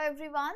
Hello everyone.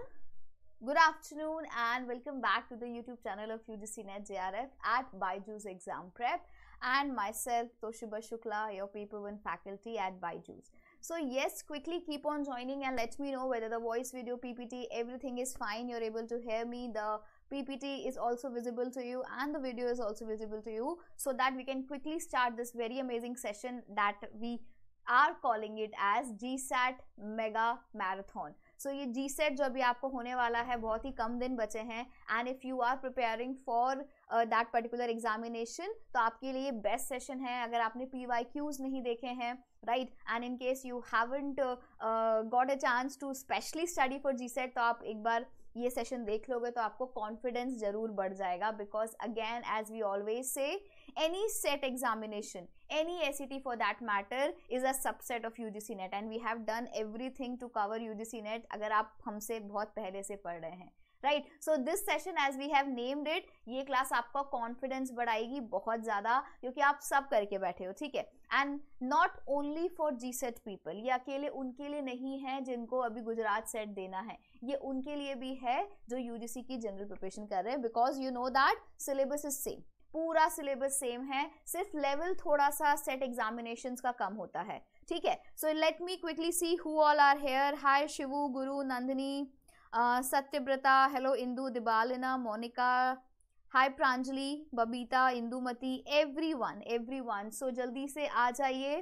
Good afternoon and welcome back to the YouTube channel of Net JRF at Baiju's Exam Prep and myself Toshiba Shukla, your paper 1 faculty at Baiju's. So yes, quickly keep on joining and let me know whether the voice, video, PPT, everything is fine. You're able to hear me. The PPT is also visible to you and the video is also visible to you so that we can quickly start this very amazing session that we are calling it as GSAT Mega Marathon. सो ये जी set जो अभी आपको होने वाला है बहुत ही कम दिन बचे हैं and if you are preparing for that particular examination तो आपके लिए बेस्ट सेशन है अगर आपने पी वाई क्यूज नहीं देखे हैं right and in case you haven't got a chance to specially study for G SET तो आप एक बार ये सेशन देख लोगे तो आपको कॉन्फिडेंस जरूर बढ़ जाएगा because again as we always say any SET examination any ACT e for that matter is a subset of UGC net and we have done everything to cover UGC net अगर आप हमसे बहुत पहले से पढ़ रहे हैं right so this session as we have named it ये क्लास आपका कॉन्फिडेंस बढ़ाएगी बहुत ज़्यादा क्योंकि आप सब करके बैठे हो ठीक है and not only for G SET people ये अकेले उनके लिए नहीं है जिनको अभी गुजरात सेट देना है ये उनके लिए भी है जो यूजीसी की जनरल प्रिपरेशन कर रहे हैं because you know that syllabus is same पूरा सिलेबस सेम है सिर्फ लेवल थोड़ा सा सेट एग्जामिनेशन का कम होता है ठीक है so let me quickly see who all are here hi Shivu Guru Nandini Satyavrata hello Indu Dibalina Monika hi Pranjali Babita Indumati everyone everyone so जल्दी से आ जाइए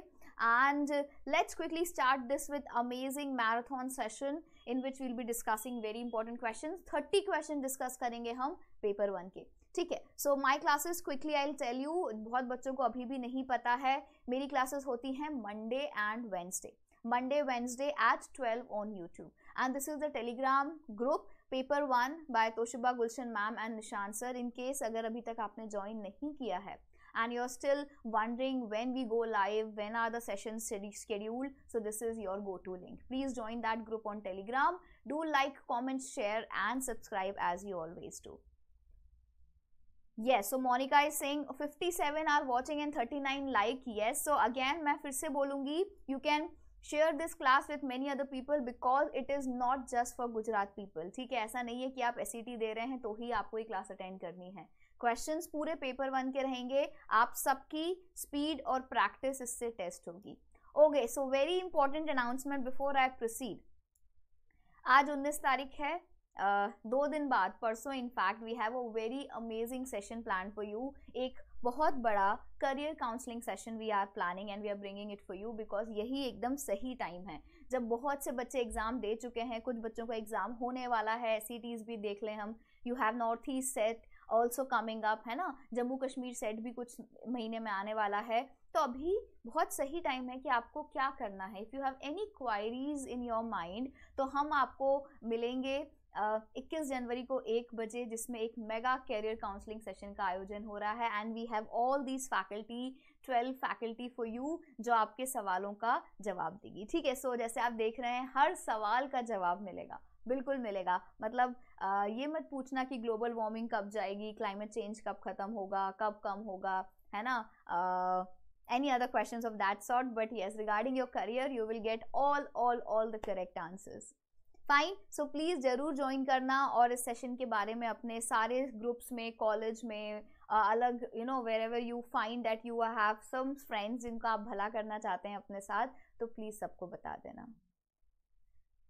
and let's quickly start this with amazing marathon session in which we'll be discussing very important question thirty question discuss करेंगे हम paper one के ठीक है so my classes quickly I tell you बहुत बच्चों को अभी भी नहीं पता है मेरी क्लासेस होती हैं Monday and Wednesday Monday Wednesday at twelve on YouTube and this is the Telegram group paper one by Toshiba Gulshan ma'am and Nishan sir in case अगर अभी तक आपने ज्वाइन नहीं किया है and you are still wondering when we go live when are the session schedule so this is your go to link please join that group on Telegram do like comment share and subscribe as you always do yes so Monika is सिंग 57 seven are watching and thirty nine like yes so again मैं फिर से बोलूंगी you can share this class with many other people because it is not just for Gujarat people ठीक है ऐसा नहीं है कि आप एस e दे रहे हैं तो ही आपको ये क्लास अटेंड करनी है क्वेश्चंस पूरे पेपर वन के रहेंगे आप सबकी स्पीड और प्रैक्टिस इससे टेस्ट होगी okay so very important announcement before I proceed आज 19 तारीख है दो दिन बाद परसों in fact we have a very amazing session plan for you एक बहुत बड़ा career counselling session we are planning and we are bringing it for you because यही एकदम सही टाइम है जब बहुत से बच्चे एग्ज़ाम दे चुके हैं कुछ बच्चों का एग्ज़ाम होने वाला है एस भी देख लें हम you have north east set also coming up है ना जम्मू कश्मीर सेट भी कुछ महीने में आने वाला है तो अभी बहुत सही टाइम है कि आपको क्या करना है if you have any queries in your mind तो हम आपको मिलेंगे इक्कीस जनवरी को एक बजे जिसमें एक मेगा कैरियर काउंसलिंग सेशन का आयोजन हो रहा है and we have all these faculty twelve faculty for you जो आपके सवालों का जवाब देगी ठीक है सो जैसे आप देख रहे हैं हर सवाल का जवाब मिलेगा बिल्कुल मिलेगा मतलब आ, ये मत पूछना कि ग्लोबल वार्मिंग कब जाएगी क्लाइमेट चेंज कब ख़त्म होगा कब कम होगा है ना any other questions of that sort but but regarding your career you will get all all all the correct answers fine so please ज़रूर ज्वाइन करना और इस सेशन के बारे में अपने सारे ग्रुप्स में कॉलेज में अलग you know wherever you find that you have some friends जिनको आप भला करना चाहते हैं अपने साथ तो प्लीज़ सबको बता देना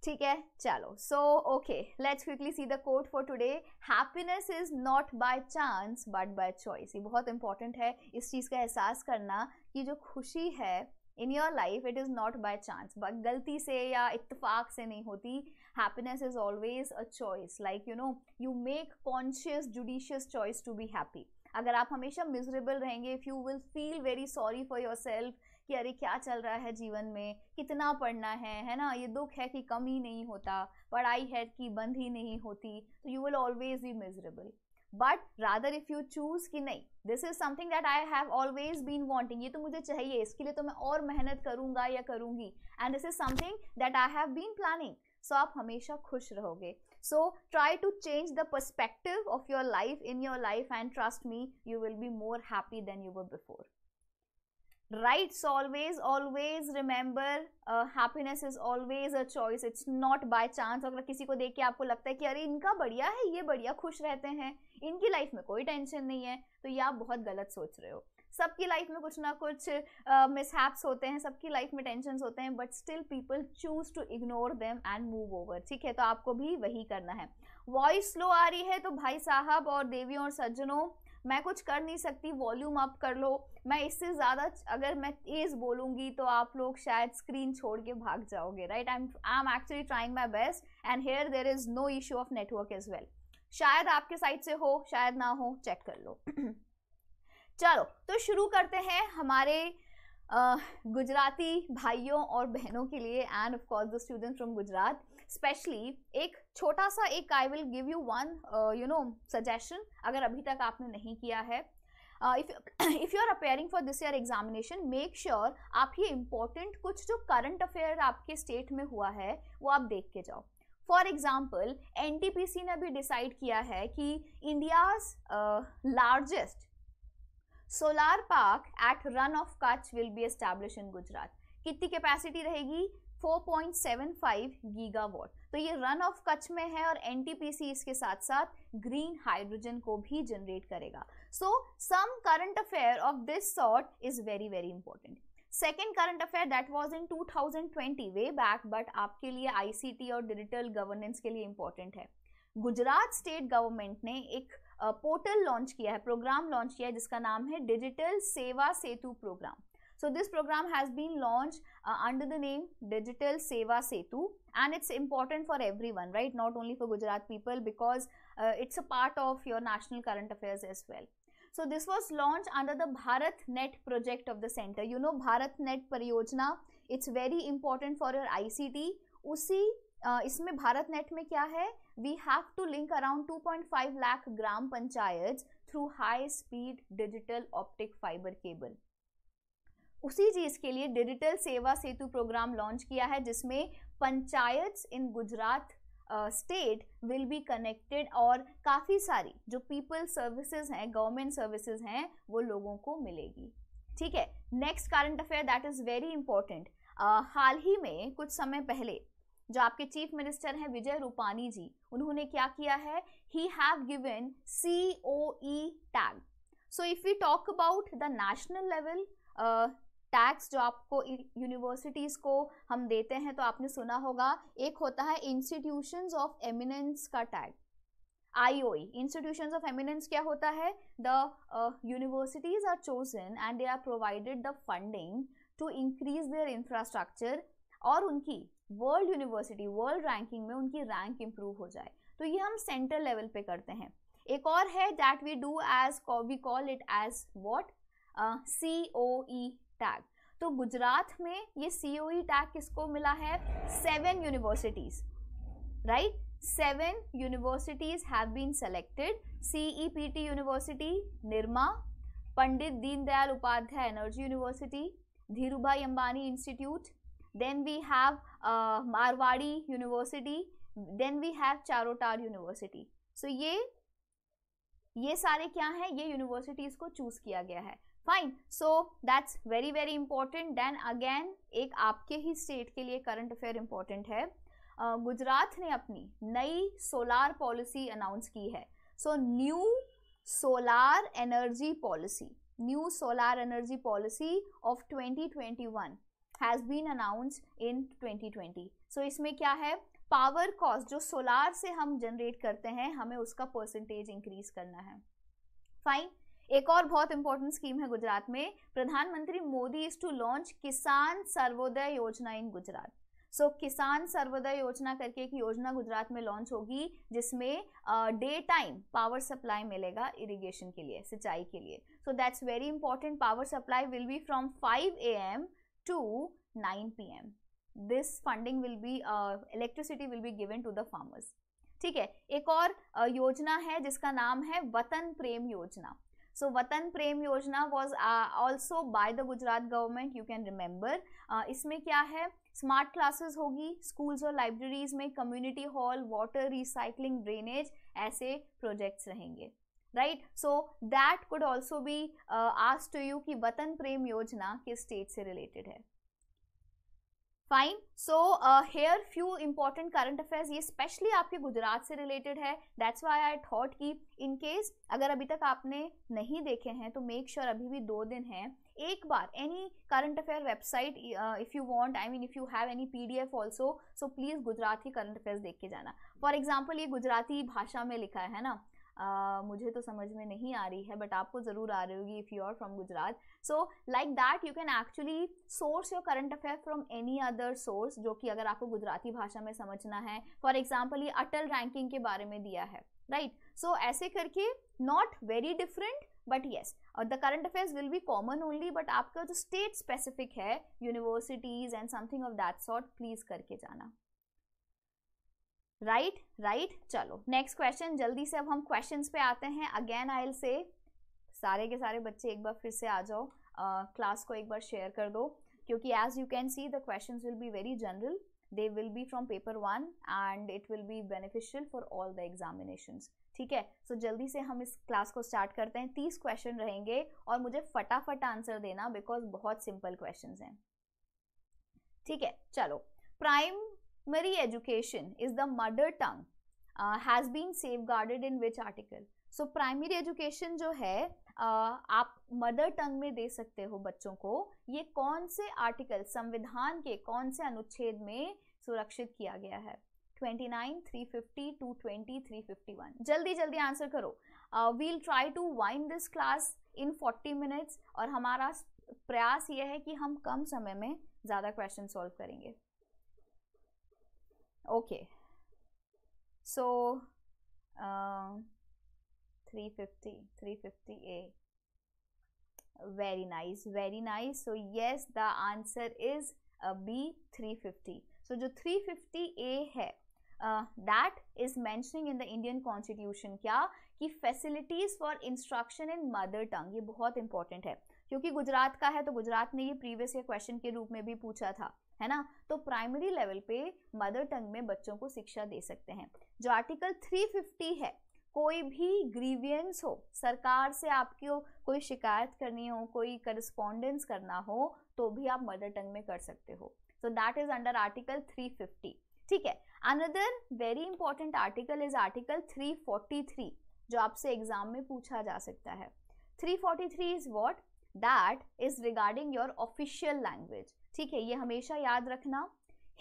ठीक है चलो so okay let's quickly see the quote for today happiness is not by chance but by choice ये बहुत इंपॉर्टेंट है इस चीज़ का एहसास करना कि जो खुशी है in your life it is not by chance गलती से या इतफाक से नहीं होती happiness is always a choice like you know you make conscious judicious choice to be happy अगर आप हमेशा मिजरेबल रहेंगे if you will feel very sorry for yourself कि अरे क्या चल रहा है जीवन में कितना पढ़ना है है ना ये दुख है कि कम ही नहीं होता पढ़ाई है कि बंद ही नहीं होती तो you will always be miserable but rather if you choose कि नहीं this is something that I have always been wanting ये तो मुझे चाहिए इसके लिए तो मैं और मेहनत करूँगा या करूँगी and this is something that I have been planning so आप हमेशा खुश रहोगे so try to change the perspective of your life in your life and trust me you will be more happy than you were before right always always remember uh, happiness is always a choice it's not by अगर किसी को देख के आपको लगता है कि अरे इनका बढ़िया है ये बढ़िया खुश रहते हैं इनकी लाइफ में कोई टेंशन नहीं है तो ये आप बहुत गलत सोच रहे हो सबकी लाइफ में कुछ ना कुछ मिसहैप्स uh, होते हैं सबकी लाइफ में टेंशन होते हैं but still people choose to ignore them and move over ठीक है तो आपको भी वही करना है वॉइस स्लो आ रही है तो भाई साहब और देवियों और सज्जनों मैं कुछ कर नहीं सकती वॉल्यूम अप कर लो मैं इससे ज़्यादा अगर मैं तेज़ बोलूँगी तो आप लोग शायद स्क्रीन छोड़ के भाग जाओगे right I am I am actually trying my best and here there is no issue of network is well शायद आपके साइड से हो शायद ना हो चेक कर लो चलो तो शुरू करते हैं हमारे गुजराती भाइयों और बहनों के लिए and of course the students from Gujarat specially एक छोटा सा एक I will give you one you know suggestion अगर अभी तक आपने नहीं किया है if you are appearing for this year examination make sure आप ये इम्पोर्टेंट कुछ जो करंट अफेयर आपके स्टेट में हुआ है वो आप देख के जाओ फॉर एग्जाम्पल एन ने अभी डिसाइड किया है कि India's largest solar park at Rann of Kutch will be establish in Gujarat कितनी कैपेसिटी रहेगी 4.75 गीगावाट तो ये रन ऑफ कच्छ में है और एनटीपीसी इसके साथ साथ ग्रीन हाइड्रोजन को भी जनरेट करेगा so some current affair of this sort is very very important second current affair that was in 2020 way back but आपके लिए आईसीटी और डिजिटल गवर्नेंस के लिए इंपॉर्टेंट है गुजरात स्टेट गवर्नमेंट ने एक पोर्टल लॉन्च किया है प्रोग्राम लॉन्च किया है जिसका नाम है digital Seva Setu programme so this programme has been launch under the name digital Seva Setu and it's important for every one right not only for Gujarat people because it's a part of your national current affair as well so this was launch under the Bharat net project of the centre you know Bharat net परियोजना it's very important for your I C T उसी uh, इसमें Bharat net में क्या है we have to link around 2.5 lakh gram panchayats through high speed digital optic fiber cable उसी चीज के लिए digital Seva Setu programme launch किया है जिसमें panchayat in Gujarat state will be connected और काफ़ी सारी जो पीपल सर्विसेज हैं गवर्नमेंट सर्विसेज हैं वो लोगों को मिलेगी ठीक है next current affair that is very important हाल ही में कुछ समय पहले जो आपके चीफ मिनिस्टर हैं विजय रूपानी जी उन्होंने क्या किया है he have given C O E tag so if you talk about the national level tax जो आपको यूनिवर्सिटीज़ को हम देते हैं तो आपने सुना होगा एक होता है इंस्टीट्यूशन ऑफ एमिनेंस का tag IOE institution of eminence क्या होता है the universities are chosen and they are provided the funding to increase their infrastructure और उनकी वर्ल्ड यूनिवर्सिटी वर्ल्ड रैंकिंग में उनकी रैंक इंप्रूव हो जाए तो ये हम सेंट्रल लेवल पे करते हैं एक और है that we do as we call it as what C O E tag तो गुजरात में ये सी ओ ई टैग किसको मिला है seven universities right seven universities have been selected C E P T university Nirma Pandit Deendayal Upadhyay energy university Dhirubhai Ambani institute then we have uh, Marwadi University, then we have Charotar University. So ये ये सारे क्या है ये universities को चूज़ किया गया है fine so that's very very important then again एक आपके ही स्टेट के लिए करंट अफेयर इंपॉर्टेंट है uh, गुजरात ने अपनी नई सोलार पॉलिसी अनाउंस की है so new solar energy policy new solar energy policy of 2021 has been announce in 2020 so इसमें क्या है पावर कॉस्ट जो सोलार से हम जनरेट करते हैं हमें उसका परसेंटेज इंक्रीज करना है फाइन एक और बहुत इंपॉर्टेंट स्कीम है गुजरात में प्रधानमंत्री मोदी इज टू लॉन्च किसान सर्वोदय योजना इन गुजरात सो so, किसान सर्वोदय योजना करके एक योजना गुजरात में लॉन्च होगी जिसमें डे टाइम पावर सप्लाई मिलेगा इरिगेशन के लिए सिंचाई के लिए so that's very important power supply will be from 5 A M to 9 pm this funding will be uh, electricity will be given to the farmers ठीक है एक और uh, योजना है जिसका नाम है वतन प्रेम योजना सो so, वतन प्रेम योजना was also by the Gujarat government you can remember इसमें क्या है स्मार्ट क्लासेस होगी स्कूल्स और लाइब्रेरीज में community hall water recycling drainage ऐसे प्रोजेक्ट्स रहेंगे right so that could also be asked to you कि वतन प्रेम योजना किस स्टेट से रिलेटेड है fine so here few important current affairs ये स्पेशली आपके गुजरात से रिलेटेड है दैट्स वाई आई थॉट कि इन केस अगर अभी तक आपने नहीं देखे हैं तो मेक श्योर sure अभी भी दो दिन हैं एक बार any current affair website if you want I mean if you have any P D F also so please Gujarati current affairs देख के जाना फॉर एग्जाम्पल ये गुजराती भाषा में लिखा है ना Uh, मुझे तो समझ में नहीं आ रही है बट आपको ज़रूर आ रही होगी if you are from Gujarat so like that you can actually source your current affair from any other source जो कि अगर आपको गुजराती भाषा में समझना है फॉर एग्जाम्पल ये अटल रैंकिंग के बारे में दिया है राइट right? सो so, ऐसे करके not very different but yes और the current affairs will be common only but आपका जो स्टेट स्पेसिफिक है universities and something of that sort please करके जाना राइट राइट चलो नेक्स्ट क्वेश्चन जल्दी से अब हम क्वेश्चंस पे आते हैं अगेन आई एल से सारे के सारे बच्चे एक बार फिर से आ जाओ क्लास uh, को एक बार शेयर कर दो क्योंकि as you can see the question will be very general they will be from paper one and it will be beneficial for all the examination ठीक है सो so, जल्दी से हम इस क्लास को स्टार्ट करते हैं तीस क्वेश्चन रहेंगे और मुझे फटाफट आंसर देना बिकॉज बहुत सिंपल क्वेश्चन हैं ठीक है चलो primary education is the mother tongue has been safeguarded in which article so primary education जो है uh, आप मदर टंग में दे सकते हो बच्चों को ये कौन से आर्टिकल संविधान के कौन से अनुच्छेद में सुरक्षित किया गया है 29, 350, 220, 351. जल्दी जल्दी आंसर करो we'll try to wind this class in 40 minutes और हमारा प्रयास यह है कि हम कम समय में ज़्यादा क्वेश्चन सॉल्व करेंगे okay so three 350 350a very nice very nice so yes the answer is B uh, b 350 so जो 350a है that is mentioning in the Indian constitution क्या कि facilities for instruction in mother tongue ये बहुत important है क्योंकि गुजरात का है तो गुजरात ने ये प्रीवियस ईयर क्वेश्चन के रूप में भी पूछा था है ना तो प्राइमरी लेवल पे मदर टंग में बच्चों को शिक्षा दे सकते हैं जो आर्टिकल 350 है कोई भी ग्रीवियंस हो सरकार से आपकी हो कोई शिकायत करनी हो कोई करस्पॉन्डेंस करना हो तो भी आप मदर टंग में कर सकते हो so that is under article 350 ठीक है another very important article is article 343 जो आपसे एग्जाम में पूछा जा सकता है 343 is what that is regarding your official language ठीक है ये हमेशा याद रखना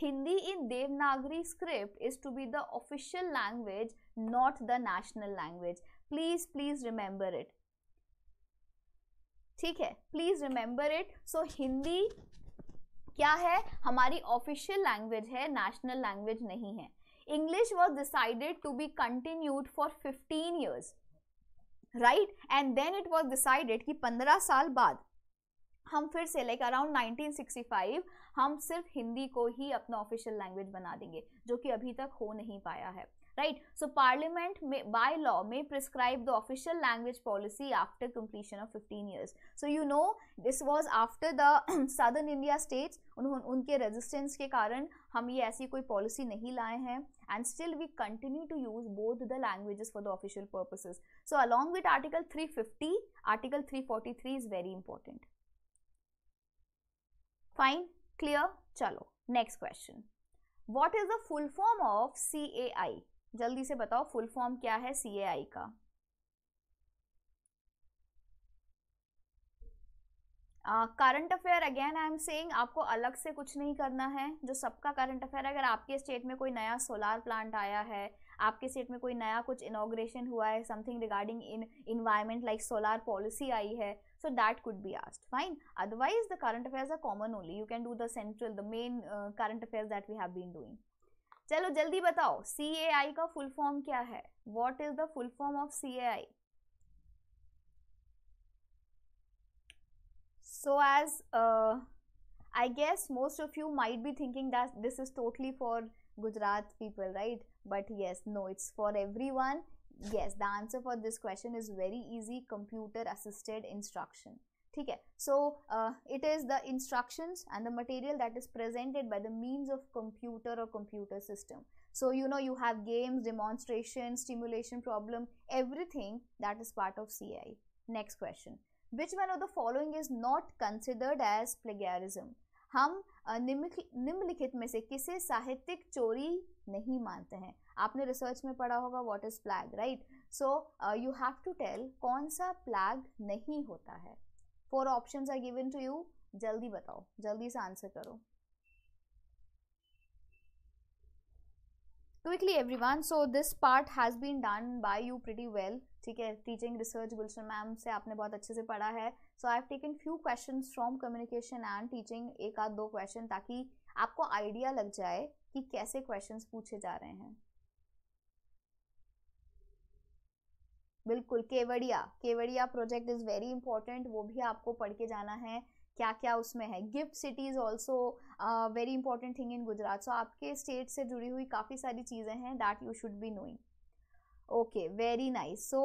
Hindi in Devanagari script is to be the official language not the national language please please remember it ठीक है please remember it so Hindi क्या है हमारी ऑफिशियल लैंग्वेज है नेशनल लैंग्वेज नहीं है English was decided to be continued for fifteen years right and then it was decided कि पंद्रह साल बाद हम फिर से लाइक अराउंड 1965 हम सिर्फ हिंदी को ही अपना ऑफिशियल लैंग्वेज बना देंगे जो कि अभी तक हो नहीं पाया है राइट सो पार्लियामेंट में बाय लॉ में prescribe the official language policy after completion of 15 years so you know this was after the southern India states उन्होंने उनके रेजिस्टेंस के कारण हम ये ऐसी कोई पॉलिसी नहीं लाए हैं and still we continue to use both the languages for the official purposes so along with article three article three is very important fine clear चलो next question what is the full form of C A I जल्दी से बताओ full form क्या है सी A I का current affair again I am saying आपको अलग से कुछ नहीं करना है जो सबका करंट अफेयर अगर आपके स्टेट में कोई नया सोलार प्लांट आया है आपके स्टेट में कोई नया कुछ इनोग्रेशन हुआ है something regarding in environment like solar policy आई है So that could be asked, fine. Otherwise, the current affairs are common only. You can do the central, the main uh, current affairs that we have been doing. चलो जल्दी बताओ C A I A I का full form क्या है what is the full so as uh, i guess most of you might be thinking that this is totally for gujarat people right but yes no it's for everyone yes the answer for this question is very easy computer assisted instruction ठीक है uh, it is the instructions and the material that is presented by the means of computer or computer system so you know you have games demonstration stimulation problem everything that is part of ci next question which one of the following is not considered as plagiarism हम निम्नलिखित में से किसे साहित्यिक चोरी नहीं मानते हैं आपने रिसर्च में पढ़ा होगा what is flag right so you have to tell कौन सा फ्लैग नहीं होता है four option are given to you जल्दी बताओ जल्दी से आंसर करो quickly every one so this part has been done by you pretty well ठीक है टीचिंग रिसर्च गुलशन मैम से आपने बहुत अच्छे से पढ़ा है so I have taken few question from communication and teaching एक आध दो क्वेश्चन ताकि आपको आइडिया लग जाए कि कैसे क्वेश्चन पूछे जा रहे हैं बिल्कुल Kevadia Kevadia project is very important वो भी आपको पढ़ के जाना है क्या क्या उसमें है gift city is also very important thing in Gujarat so आपके स्टेट से जुड़ी हुई काफ़ी सारी चीज़ें हैं that you should be knowing okay very nice so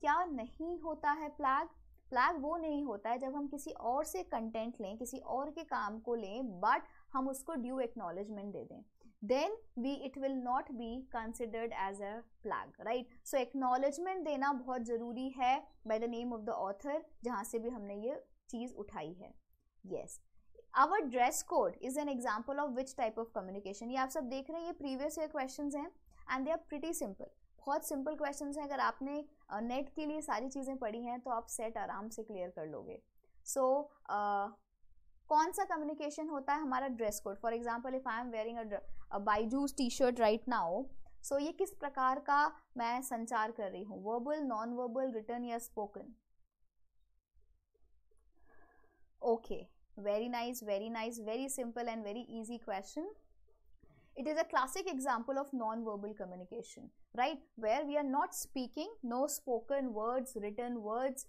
क्या नहीं होता है प्लैग फ्लैग वो नहीं होता है जब हम किसी और से कंटेंट लें किसी और के काम को लें बट हम उसको ड्यू एक्नॉलेजमेंट दे दें then we it will not be considered as a plug right so acknowledgement dena bahut zaruri hai by the name of the author jahan se bhi humne ye cheez uthai hai yes our dress code is an example of which type of communication ye aap sab dekh rahe hain ye previous year questions hain and they are pretty simple bahut simple questions hain agar aapne NET के लिए सारी चीज़ें पढ़ी हैं तो आप set आराम से क्लियर कर लोगे सो so, uh, कौन सा कम्युनिकेशन होता है हमारा dress code for example if I am wearing Byju's T shirt right now so ये किस प्रकार का मैं संचार कर रही हूँ वर्बल नॉन वर्बल रिटर्न या spoken okay very nice very nice very simple and very easy question it is a classic example of non verbal communication right where we are not speaking no spoken words written words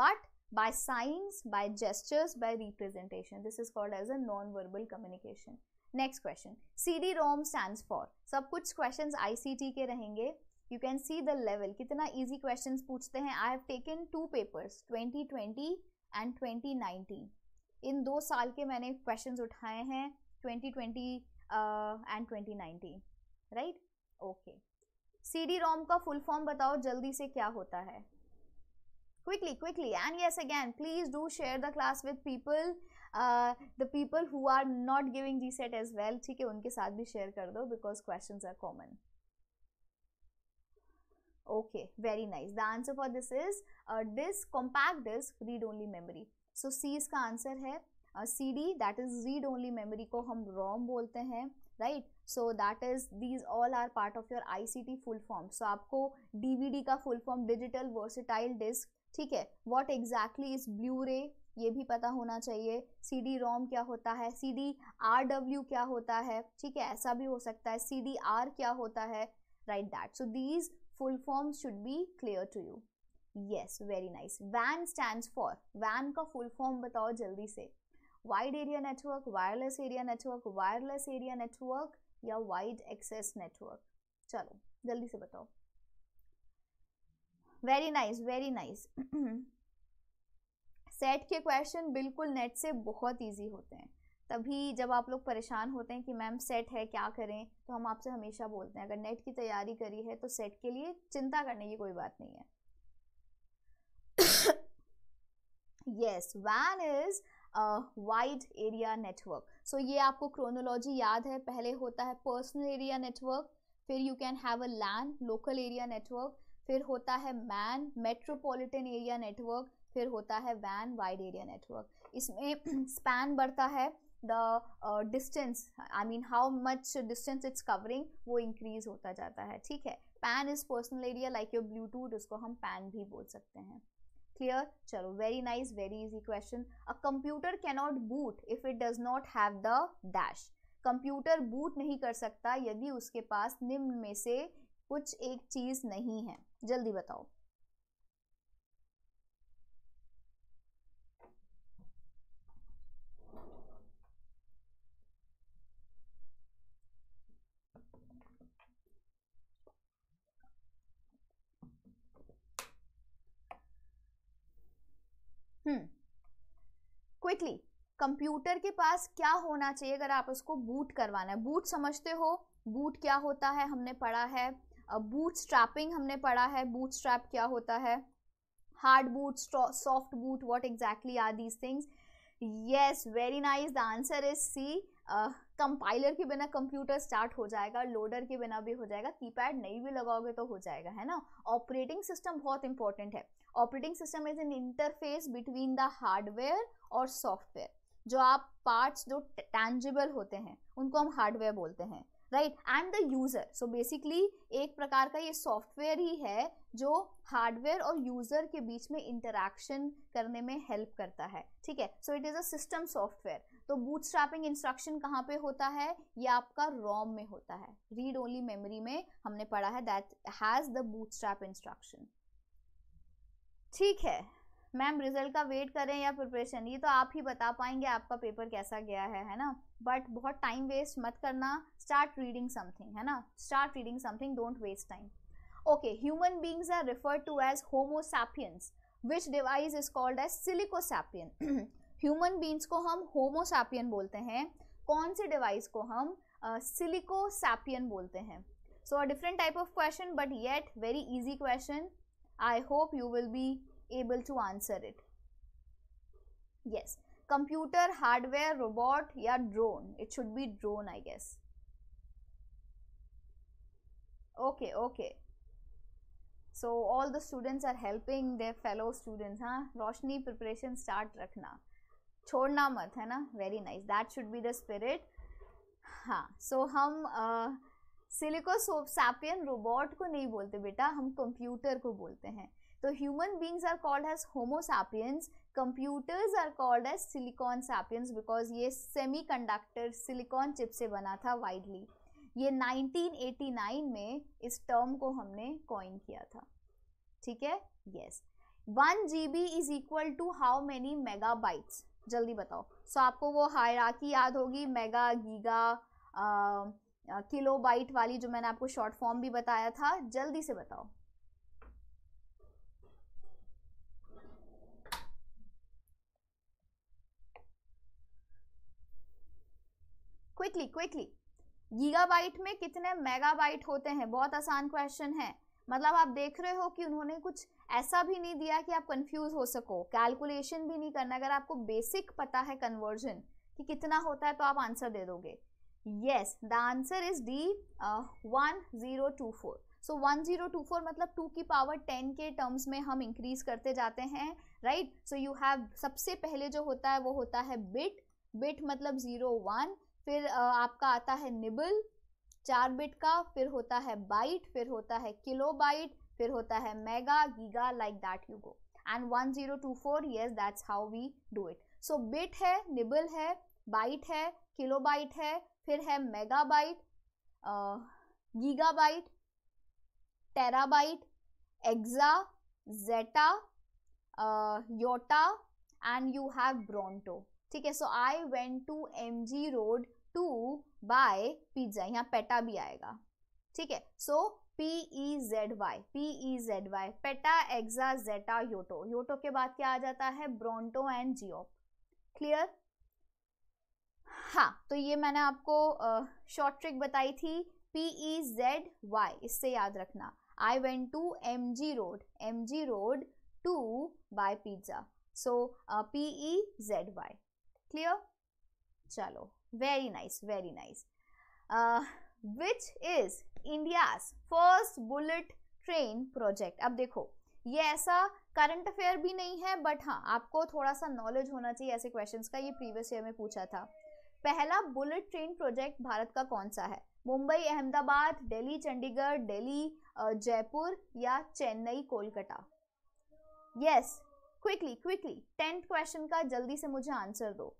but by signs, by gestures, by representation. This is called as a non-verbal communication. Next question. CD-ROM stands for. sab kuch questions ICT ke rahenge You can see the level. kitna easy questions puchte hain I have taken two papers, 2020 and 2019. in do saal ke maine questions uthaye hain 2020 uh, and 2019. Right? Okay. CD-ROM का full form बताओ जल्दी से क्या होता है? quickly quickly and yes again please do share the class with people uh, the people who are not giving SET as well theek hai unke sath bhi share kar do because questions are common okay very nice the answer for this is a uh, disk compact disk read only memory so c is ka इसका answer है cd that is read only memory को हम rom बोलते हैं right so that is these all are part of your ict full form so आपको dvd का full form digital versatile disk ठीक है वॉट एग्जैक्टली इज ब्लू रे ये भी पता होना चाहिए सी डी रोम क्या होता है सी डी आर डब्ल्यू क्या होता है ठीक है ऐसा भी हो सकता है सी डी आर क्या होता है right that so these full form should be clear to you yes very nice van stand for van का फुल फॉर्म बताओ जल्दी से wide area network wireless area network wireless area network या wide access network चलो जल्दी से बताओ very nice very nice set के क्वेश्चन बिल्कुल नेट से बहुत ईजी होते हैं तभी जब आप लोग परेशान होते हैं कि मैम सेट है क्या करें तो हम आपसे हमेशा बोलते हैं अगर नेट की तैयारी करी है तो सेट के लिए चिंता करने की कोई बात नहीं है यस वैन is wide area network so ये आपको क्रोनोलॉजी याद है पहले होता है पर्सनल एरिया नेटवर्क फिर you can have a LAN local area network फिर होता है मैन मेट्रोपॉलिटन एरिया नेटवर्क फिर होता है वैन वाइड एरिया नेटवर्क इसमें स्पैन बढ़ता है the distance I mean how much distance it's covering वो इंक्रीज होता जाता है ठीक है PAN is personal area like your Bluetooth उसको हम पैन भी बोल सकते हैं क्लियर चलो very nice very easy question a computer cannot boot if it does not have the dash computer boot नहीं कर सकता यदि उसके पास निम्न में से कुछ एक चीज़ नहीं है जल्दी बताओ हम्म क्विकली कंप्यूटर के पास क्या होना चाहिए अगर आप उसको बूट करवाना है बूट समझते हो बूट क्या होता है हमने पढ़ा है बूट स्ट्रैपिंग हमने पढ़ा है बूट स्ट्रैप क्या होता है hard boot soft boot what exactly are these things yes very nice the answer is C compiler के बिना कंप्यूटर स्टार्ट हो जाएगा लोडर के बिना भी हो जाएगा कीपैड नहीं भी लगाओगे तो हो जाएगा है ना ऑपरेटिंग सिस्टम बहुत इंपॉर्टेंट है operating system is an interface between the hardware और सॉफ्टवेयर जो आप पार्ट्स जो टैंजिबल होते हैं उनको हम हार्डवेयर बोलते हैं right and the user so basically एक प्रकार का ये सॉफ्टवेयर ही है जो हार्डवेयर और यूज़र के बीच में इंटरेक्शन करने में हेल्प करता है ठीक है so it is a system software तो बूथ स्ट्रैपिंग इंस्ट्रक्शन कहाँ पे होता है ये आपका रॉम में होता है रीड ओनली मेमोरी में हमने पढ़ा है that has the bootstrap instruction ठीक है मैम रिजल्ट का वेट करें या प्रिपरेशन ये तो आप ही बता पाएंगे आपका पेपर कैसा गया है है ना बट बहुत टाइम वेस्ट मत करना स्टार्ट रीडिंग समथिंग है ना start reading something don't waste time okay human beings are referred to as homo sapiens which device is called as silico sapien human beings को हम होमोसैपियन बोलते हैं कौन से डिवाइस को हम सिलिकोसैपियन uh, बोलते हैं so a different type of question but yet very easy question I hope you will be able to answer it yes computer hardware robot yeah drone it should be drone i guess okay okay so all the students are helping their fellow students ha huh roshni preparation start rakhna chhodna छोड़ना मत है ना very nice that should be the spirit हाँ so हम silico soap sapien robot को नहीं बोलते बेटा हम कंप्यूटर को बोलते हैं तो human beings are called as homo sapiens computers are called as silicon sapiens because ये सेमी कंडक्टर सिलिकॉन चिप से बना था वाइडली ये 1989 में इस टर्म को हमने कॉइन किया था ठीक है yes one G B is equal to how many megabytes जल्दी बताओ सो आपको वो हायराकी याद होगी मेगा गीगा किलो बाइट वाली जो मैंने आपको शॉर्ट फॉर्म भी बताया था जल्दी से बताओ क्विकली क्विकली गीगाबाइट में कितने मेगाबाइट होते हैं बहुत आसान क्वेश्चन है मतलब आप देख रहे हो कि उन्होंने कुछ ऐसा भी नहीं दिया कि आप कंफ्यूज हो सको कैलकुलेशन भी नहीं करना अगर आपको बेसिक पता है कन्वर्जन कि कितना होता है तो आप आंसर दे दोगे yes the answer is D one zero two four so one zero two four मतलब टू की पावर टेन के टर्म्स में हम इंक्रीज करते जाते हैं राइट सो यू हैव सबसे पहले जो होता है वो होता है बिट बिट मतलब जीरो वन फिर आपका आता है निबल चार बिट का फिर होता है बाइट फिर होता है किलो बाइट फिर होता है mega giga like that you go and one zero two four yes that's how we do it so bit है निबल है बाइट है किलो बाइट है फिर है megabyte gigabyte terabyte exa zetta yotta and you have bronto ठीक है so I went to M G road to buy pizza यहाँ peta भी आएगा ठीक है so P E Z Y P E Z Y peta exa zetta yotta yotta के बाद क्या आ जाता है ब्रोंटो एंड जियो क्लियर हाँ तो ये मैंने आपको शॉर्ट uh, ट्रिक बताई थी पी ई जेड वाई इससे याद रखना I went to M G road M G road to buy pizza so P E Z Y clear चलो very nice very nice uh, which is india's first bullet train project अब देखो ये ऐसा current affair भी नहीं है but हाँ आपको थोड़ा सा नॉलेज होना चाहिए ऐसे क्वेश्चंस का ये प्रीवियस ईयर में पूछा था पहला बुलेट ट्रेन प्रोजेक्ट भारत का कौन सा है मुंबई अहमदाबाद दिल्ली चंडीगढ़ दिल्ली जयपुर या Chennai Kolkata yes quickly quickly tenth question का जल्दी से मुझे आंसर दो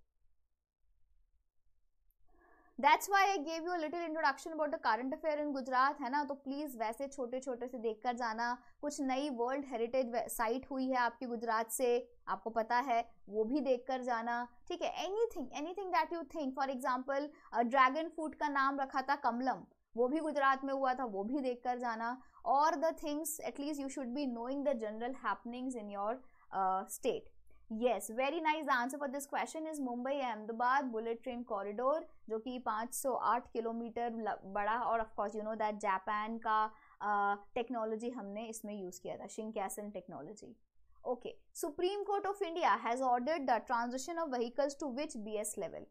that's why I gave you little introduction about the current affair in Gujarat है ना तो प्लीज़ वैसे छोटे छोटे से देख कर जाना कुछ नई वर्ल्ड हेरिटेज साइट हुई है आपकी गुजरात से आपको पता है वो भी देख कर जाना ठीक है anything anything that you think for example dragon fruit का नाम रखा था कमलम वो भी गुजरात में हुआ था वो भी देख कर जाना और the things at least you should be knowing the general happenings in your state yes very nice answer for this question is Mumbai Ahmedabad bullet train corridor जो कि 508 किलोमीटर बड़ा और of course you know that Japan का technology uh, हमने इसमें use किया था Shinkansen technology okay Supreme Court of India has order the transition of vehicles to which B S level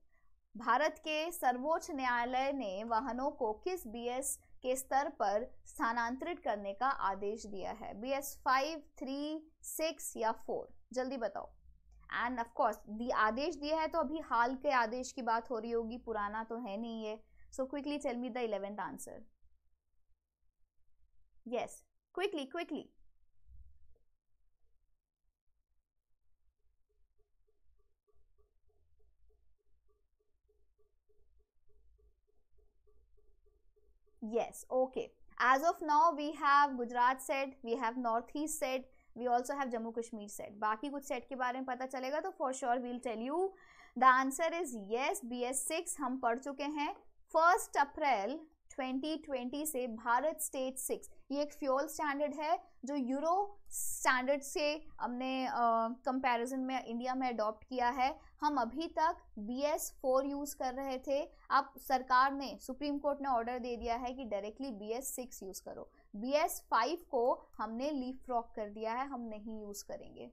Bharat के सर्वोच्च न्यायालय ने वाहनों को किस बी एस के स्तर पर स्थानांतरित करने का आदेश दिया है B S five three six या फोर जल्दी बताओ एंड ऑफ कोर्स दी आदेश दिया है तो अभी हाल के आदेश की बात हो रही होगी पुराना तो है नहीं है so quickly tell me the eleventh answer yes quickly quickly yes okay as of now we have gujarat said we have northeast said we also have Jammu Kashmir set बाकी कुछ सेट के बारे में पता चलेगा तो for sure we'll tell you the answer is yes B S six हम पढ़ चुके हैं फर्स्ट अप्रैल 2020 से भारत स्टेट सिक्स ये एक फ्यूल स्टैंडर्ड है जो यूरो स्टैंडर्ड से हमने कंपैरिजन uh, में इंडिया में अडॉप्ट किया है हम अभी तक बी एस फोर यूज़ कर रहे थे अब सरकार ने सुप्रीम कोर्ट ने ऑर्डर दे दिया है कि directly B S six use करो बी एस फाइव को हमने लीफ फ्रॉक कर दिया है हम नहीं यूज करेंगे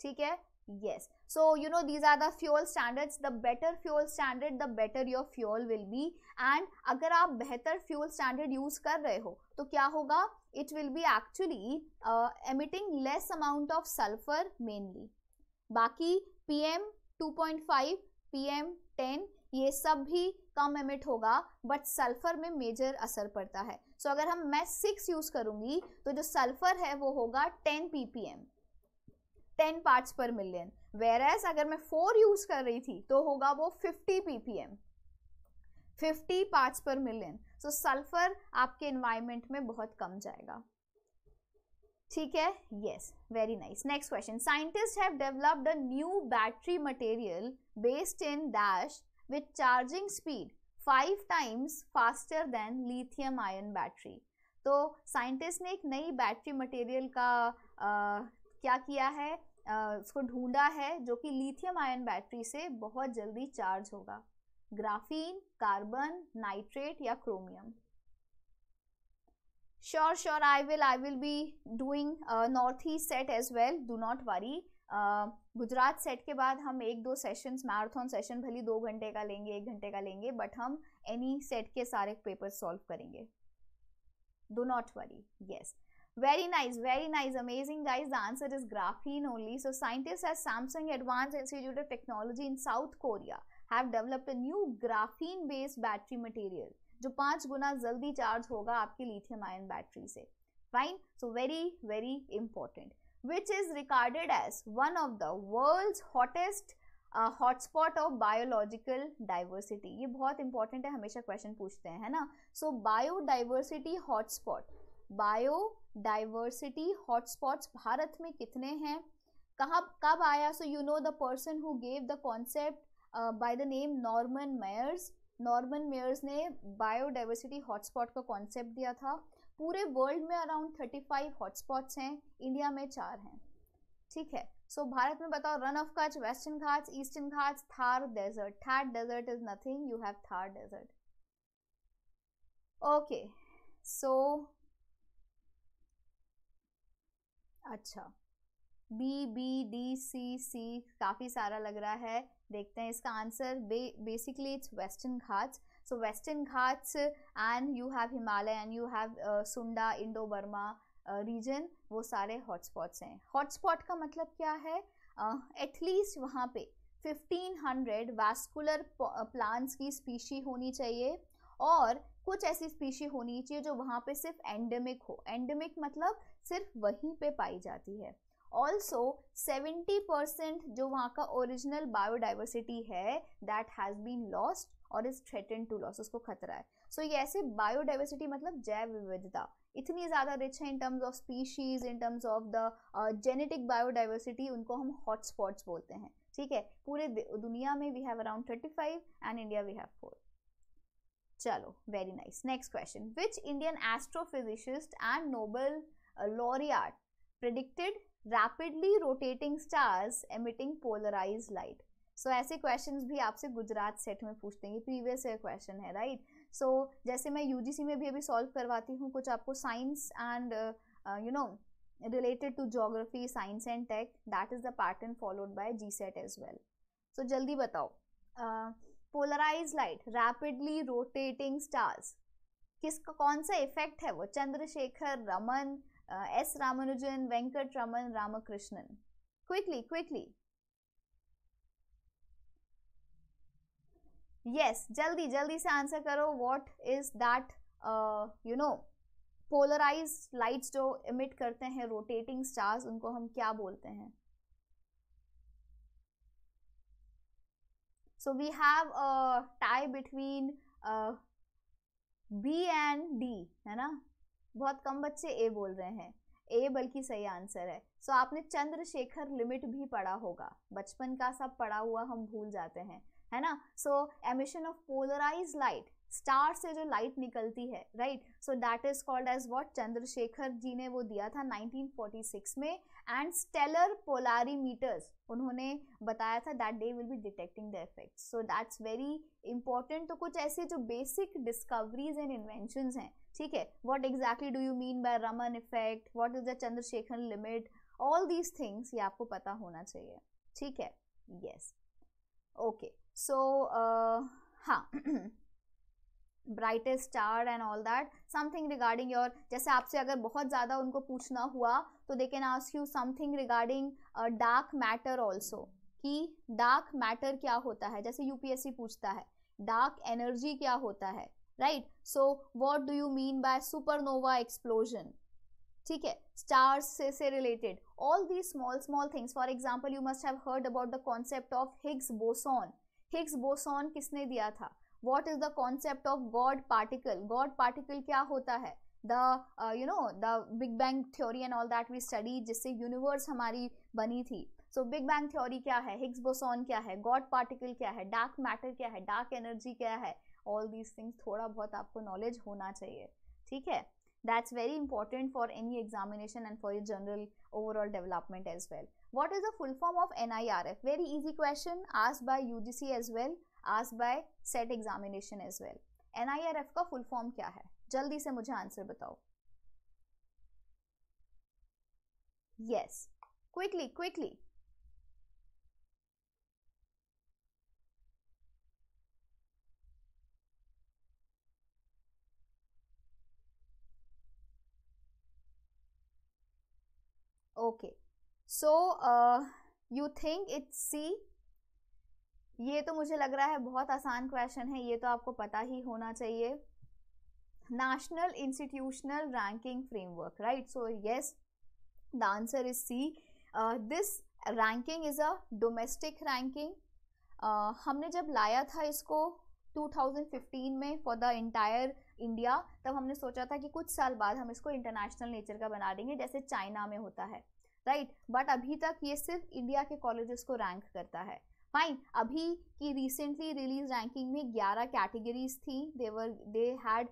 ठीक है yes so you know these are the fuel standards the better fuel standard the better your fuel will be and agar aap behtar fuel standard use kar rahe ho to kya hoga it will be actually uh, emitting less amount of sulfur mainly baki pm 2.5 pm 10 ये सब भी कम emit होगा but sulphur में major असर पड़ता है सो so, अगर हम मैं सिक्स यूज करूंगी तो जो सल्फर है वो होगा ten PPM ten parts per million whereas अगर मैं फोर यूज कर रही थी तो होगा वो fifty PPM fifty parts per million so sulphur आपके एनवायरमेंट में बहुत कम जाएगा ठीक है yes very nice next question scientist have developed a new battery material based in dash with charging speed five times faster than lithium ion battery तो scientist ने एक नई बैटरी मटेरियल का आ, क्या किया है आ, उसको ढूंढा है जो कि लिथियम आयन बैटरी से बहुत जल्दी चार्ज होगा ग्राफीन कार्बन नाइट्रेट या chromium sure sure I will I will be doing north east set as well do not worry Gujarat set के बाद हम एक दो सेशंस मैराथन सेशन भली दो घंटे का लेंगे एक घंटे का लेंगे बट हम एनी सेट के सारे पेपर सॉल्व करेंगे do not worry yes very nice very nice amazing guys the answer is graphene only so scientists at samsung advanced institute of technology in south korea have developed a new graphene based battery material जो पांच गुना जल्दी charge होगा आपकी lithium ion battery से fine so very very important which is regarded as one of the world's hottest hotspot of biological diversity ये बहुत important है हमेशा क्वेश्चन पूछते हैं है ना so biodiversity hotspot biodiversity hotspots Bharat में कितने हैं कहाँ कब आया so you know the person who gave the concept by the name Norman Myers Norman Myers ने बायोडाइवर्सिटी हॉटस्पॉट का कॉन्सेप्ट दिया था पूरे वर्ल्ड में अराउंड 35 हॉटस्पॉट्स हैं इंडिया में चार हैं ठीक है सो so, भारत में बताओ Rann of Kutch Western Ghats Eastern Ghats Thar desert Thar desert is nothing you have Thar desert okay so अच्छा B B D C C काफ़ी सारा लग रहा है देखते हैं इसका आंसर बे basically it's Western Ghats So Western Ghats and you have Himalaya and you have uh, Sunda, Indo-Burma uh, region wo sare hotspots hain Hotspot ka matlab kya hai uh, at least wahan pe 1500 vascular plants ki species honi chahiye और कुछ ऐसी species होनी चाहिए जो वहाँ पे सिर्फ endemic हो एंडेमिक मतलब सिर्फ वहीं पे पाई जाती है ऑल्सो 70 जो वहाँ का ओरिजिनल बायोडाइवर्सिटी है दैट हैज़ बीन लॉस्ट और इज थ्रेटन टू लॉस उसको खतरा है सो so, ये ऐसे बायोडाइवर्सिटी मतलब जैव विविधता इतनी ज़्यादा रिच है in terms of species in terms of the genetic biodiversity उनको हम हॉटस्पॉट्स बोलते हैं ठीक है पूरे दुनिया में we have around thirty five and India we have four चलो very nice next question which Indian astrophysicist and Nobel laureate predicted rapidly rotating stars emitting polarise light so so, ऐसे क्वेश्चंस भी आपसे गुजरात सेट में पूछते हैं previous year question है right right? So so, जैसे मैं यूजीसी में भी अभी सॉल्व करवाती हूँ कुछ आपको science and you know related to geography science and tech that is the pattern followed by G set as well so जल्दी बताओ polarise light rapidly rotating stars किस कौन सा इफेक्ट है वो Chandrasekhar Raman S uh, Ramanujan Venkat Raman Ramakrishnan quickly quickly yes जल्दी जल्दी से आंसर करो what is that you know polarise lights जो इमिट करते हैं रोटेटिंग स्टार्स उनको हम क्या बोलते हैं so we have a tie between B and D है ना बहुत कम बच्चे ए बोल रहे हैं ए बल्कि सही आंसर है सो so, आपने चंद्रशेखर लिमिट भी पढ़ा होगा बचपन का सब पढ़ा हुआ हम भूल जाते हैं है ना so emission of polarise light star से जो लाइट निकलती है right so that is called as what Chandrasekhar ji ने वो दिया था 1946 में एंड स्टेलर पोलारीमीटर्स उन्होंने बताया था that they will be detecting the effect so that's very important तो कुछ ऐसे जो बेसिक डिस्कवरीज एंड इन्वेंशन हैं ठीक है what exactly do you mean by Raman effect what is the Chandrasekhar limit all these things ये आपको पता होना चाहिए ठीक है yes yes. Okay okay. So हाँ brightest star and all that something regarding your जैसे आपसे अगर बहुत ज़्यादा उनको पूछना हुआ तो they can ask you something regarding dark matter also कि डार्क मैटर क्या होता है जैसे यूपीएससी पूछता है डार्क एनर्जी क्या होता है right so what do you mean by supernova explosion ठीक है स्टार्स से से related all the small small things for example you must have heard about the concept of Higgs boson Higgs boson किसने दिया था what is the concept of God particle God particle क्या होता है the you know the big bang theory and all that we study जिससे universe हमारी बनी थी सो बिग बैंग थ्योरी क्या है हिग्स बोसॉन क्या है गॉड पार्टिकल क्या है डार्क मैटर क्या है डार्क एनर्जी क्या है ऑल दीज थिंग्स थोड़ा बहुत आपको नॉलेज होना चाहिए ठीक है that's very important for any examination and for your general overall development as well What is the full form of NIRF? Very easy question asked by UGC as well, asked by set examination as well. NIRF का full form क्या है जल्दी से मुझे answer बताओ Yes, quickly, quickly. Okay, so you think it's C ये तो मुझे लग रहा है बहुत आसान क्वेश्चन है ये तो आपको पता ही होना चाहिए national institutional ranking framework right so yes the answer is C this ranking is a domestic ranking हमने जब लाया था इसको 2015 में फॉर द इंटायर इंडिया तब हमने सोचा था कि कुछ साल बाद हम इसको इंटरनेशनल नेचर का बना देंगे जैसे चाइना में होता है राइट बट अभी तक ये सिर्फ इंडिया के कॉलेजेस को रैंक करता है फाइन अभी की रिसेंटली रिलीज रैंकिंग में 11 कैटेगरीज थी they were they had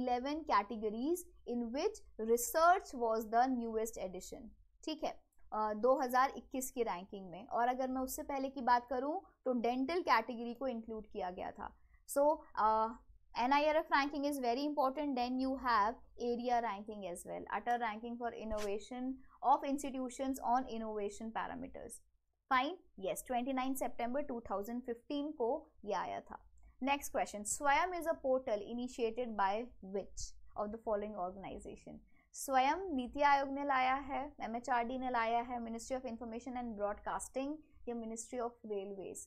eleven categories in which research was the newest edition ठीक है uh, 2021 की रैंकिंग में और अगर मैं उससे पहले की बात करूं तो डेंटल कैटेगरी को इंक्लूड किया गया था so N I R F ranking is very important then you have ARIIA ranking as well Atal ranking for innovation of institutions on innovation parameters fine yes 29 सितंबर 2015 को ये आया था next question Swayam is a portal initiated by which of the following organisation Swayam NITI आयोग ने लाया है M ने लाया है ministry of information and broadcasting या मिनिस्ट्री ऑफ रेलवेज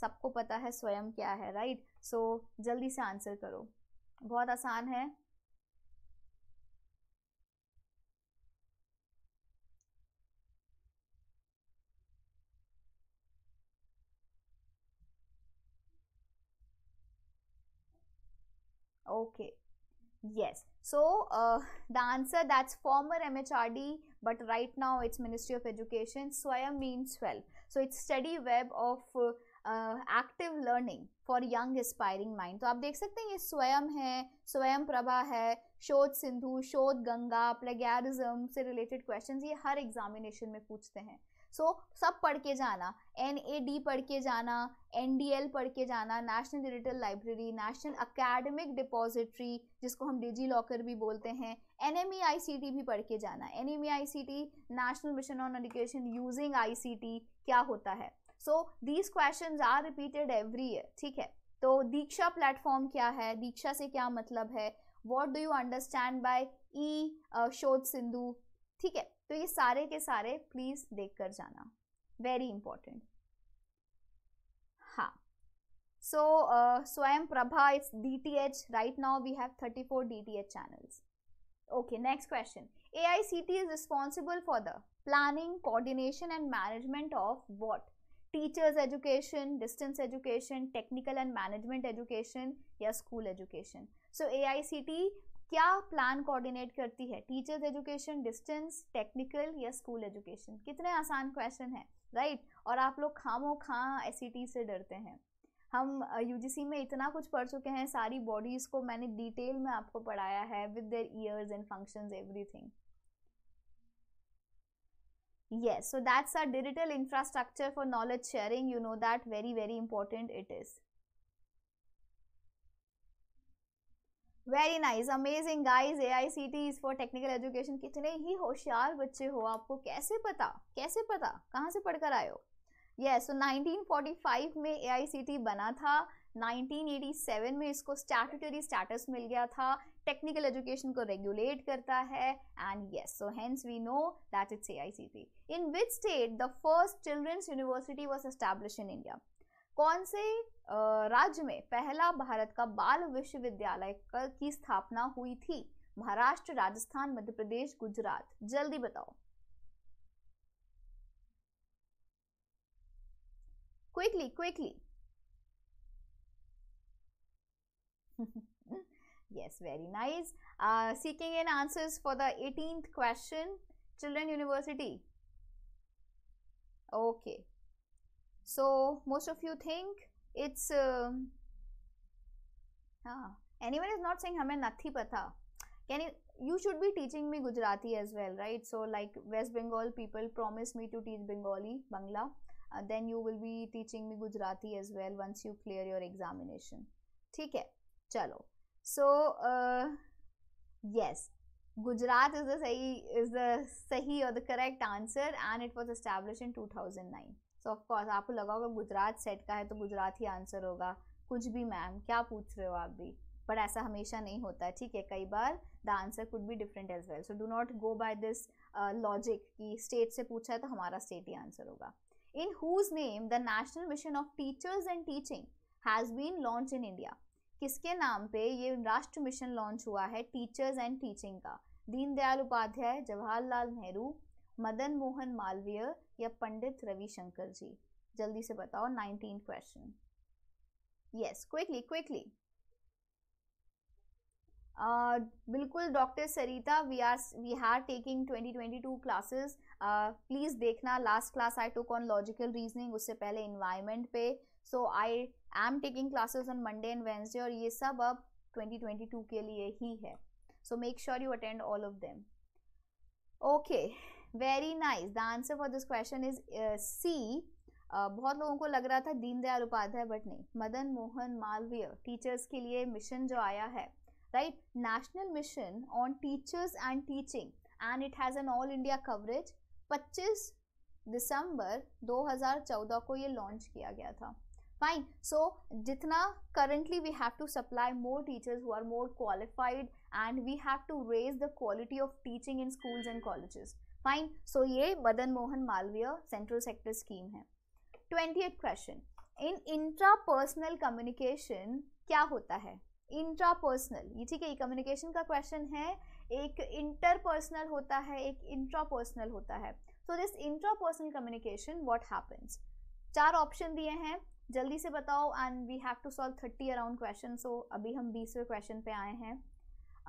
सबको पता है स्वयं क्या है राइट right? सो so, जल्दी से आंसर करो बहुत आसान है okay yes so uh, the answer that's former mhrd but right now it's ministry of education swayam means well so it's steady web of uh, active learning for young aspiring mind तो आप देख सकते हैं ये स्वयं है स्वयं प्रभा है शोध सिंधु शोध गंगा प्लेगैरिज्म से रिलेटेड क्वेश्चंस ये हर एग्जामिनेशन में पूछते हैं सो so, सब पढ़ के जाना एन ए डी पढ़ के जाना एन डी एल पढ़ के जाना national digital library national academic depository जिसको हम डिजी लॉकर भी बोलते हैं N M E I C T भी पढ़ के जाना N M E I C T national mission on education using I C T क्या होता है so these question are repeated every year ठीक है तो दीक्षा प्लेटफॉर्म क्या है दीक्षा से क्या मतलब है what do you understand by E Shodh Sindhu ठीक है तो ये सारे के सारे प्लीज देख कर जाना वेरी इंपॉर्टेंट हाँ so uh, Swayam Prabha it's D T H right now we have thirty four D T H channels okay next question A I C T is responsible for the planning coordination and management of what teachers education distance education technical and management education या school education so A I C T क्या plan coordinate करती है teachers education distance technical या school education कितने आसान question है right right? और आप लोग खामो खां एस e से डरते हैं हम यूजीसी में इतना कुछ पढ़ चुके हैं सारी बॉडीज़ को मैंने डिटेल में आपको पढ़ाया है with their years and functions everything yes so that's our digital infrastructure for knowledge sharing you know that very very important it is very nice amazing guys A I C T is for technical education कितने ही होशियार बच्चे हो आपको कैसे पता कैसे पता कहाँ से पढ़कर आए हो यस सो 1945 में ए आई सी टी बना था 1987 में इसको स्टैटूटरी स्टेटस मिल गया था टेक्निकल एजुकेशन को रेगुलेट करता है and yes so hence we know that it's A I C T in which state the first children's university was establish in India कौन से राज्य में पहला भारत का बाल विश्वविद्यालय की स्थापना हुई थी महाराष्ट्र राजस्थान मध्य प्रदेश गुजरात जल्दी बताओ quickly quickly yes very nice seeking an answers for the eighteenth question children university okay So most of you think it's uh, anyone is not saying हमें नथी pata. Can you you should be teaching me Gujarati as well, right? So like West Bengal people promise me to teach Bengali, Bangla. Uh, then you will be teaching me Gujarati as well once you clear your examination. ठीक है चलो सो uh, yes, Gujarat is the sahi is the sahi or the correct answer and it was established in 2009. तो of course आपको लगा होगा Gujarat set का है तो गुजरात ही आंसर होगा कुछ भी मैम क्या पूछ रहे हो आप भी बट ऐसा हमेशा नहीं होता है ठीक है कई बार द आंसर कुड भी different as well so do not go by this logic कि स्टेट से पूछा है तो हमारा स्टेट ही आंसर होगा in whose name the national mission of teachers and teaching has been launch in India किसके नाम पे ये राष्ट्र मिशन लॉन्च हुआ है टीचर्स एंड टीचिंग का दीनदयाल उपाध्याय जवाहरलाल नेहरू मदन मोहन मालवीय या पंडित रविशंकर जी जल्दी से बताओ nineteen question yes quickly quickly बिल्कुल doctor Sarita we are we are taking two classes please देखना last class I took on logical reasoning उससे पहले इन्वायरमेंट पे so I am taking classes on Monday and Wednesday और ये सब अब 2022 के लिए ही है so make sure you attend all of them okay very nice the answer for this question is C बहुत लोगों को लग रहा था दीनदयाल उपाध्याय बट नहीं मदन मोहन मालवीय टीचर्स के लिए मिशन जो आया है right national mission on teachers and teaching and it has an all India coverage 25 दिसंबर 2014 को ये लॉन्च किया गया था फाइन सो जितना currently we have to supply more teachers who are more qualified and we have to raise the quality of teaching in schools and colleges fine so ये Madan Mohan Malaviya central sector scheme है twenty question in intrapersonal communication क्या होता है intra personal ये ठीक है ये communication का क्वेश्चन है एक इंटरपर्सनल होता है एक इंट्रा पर्सनल होता है so this intrapersonal communication what happens चार ऑप्शन दिए हैं जल्दी से बताओ and we have to solve thirty around question so अभी हम बीसवें क्वेश्चन पे आए हैं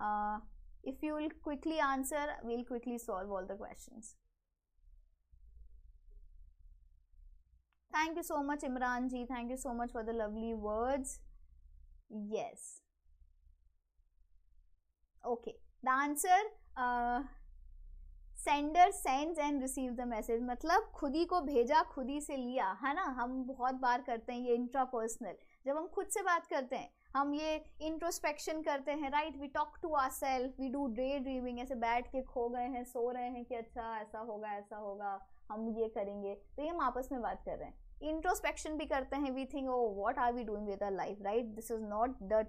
uh, If you will quickly answer, we'll quickly solve all the questions. Thank you so much, Imran ji. Thank you so much for the lovely words. Yes. Okay. The answer uh, sender send and receive the message मतलब खुद ही को भेजा खुद ही से लिया है ना हम बहुत बार करते हैं ये इंट्रापर्सनल जब हम खुद से बात करते हैं हम ये इंट्रोस्पेक्शन करते हैं right we talk to our self we do day dreaming ऐसे बैठ के खो गए हैं सो रहे हैं कि अच्छा ऐसा होगा ऐसा होगा हम ये करेंगे तो ये हम आपस में बात कर रहे हैं इंट्रोस्पेक्शन भी करते हैं we think oh what are we doing with our life right this is not the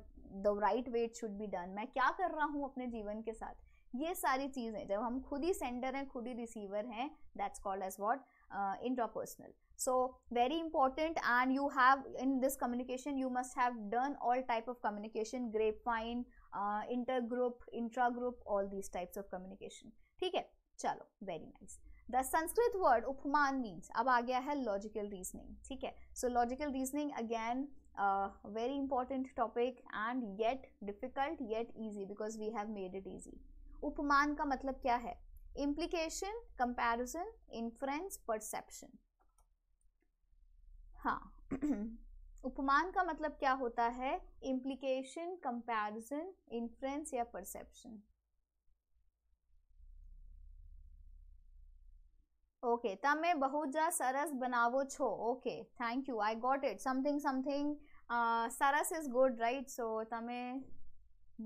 the right way it should be done मैं क्या कर रहा हूँ अपने जीवन के साथ ये सारी चीज़ें जब हम खुद ही सेंडर हैं खुद ही रिसीवर हैं that's called as what intrapersonal so very important and you have in this communication you must have done all type of communication grapevine uh, intergroup intragroup all these types of communication theek hai chalo very nice the Sanskrit word upaman means अब आ गया है logical reasoning ठीक है so logical reasoning again very important topic and yet difficult yet easy because we have made it easy उपमान का मतलब क्या है इम्प्लीकेशन कंपैरिजन इन्फ्रेंस परसेप्शन हाँ उपमान का मतलब क्या होता है इम्प्लीकेशन कंपेरिजन इन्फ्लुएंस या परसेप्शन ओके तमे बहुत जा सरस बनावो छो okay thank you I got it something something सरस इज गुड राइट सो तमे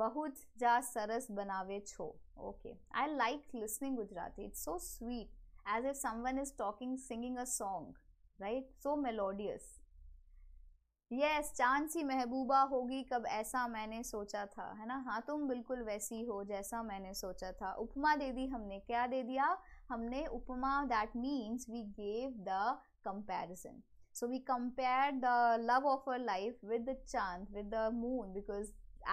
बहुत जा सरस बनावे छो okay I like listening Gujarati it's so sweet as a someone is talking singing a song right so melodious yes चांद सी महबूबा होगी कब ऐसा मैंने सोचा था है ना हाँ तुम बिल्कुल वैसी हो जैसा मैंने सोचा था उपमा दे दी हमने क्या दे दिया हमने उपमा that means we gave the comparison so we compare the love of our life with the chand with the moon because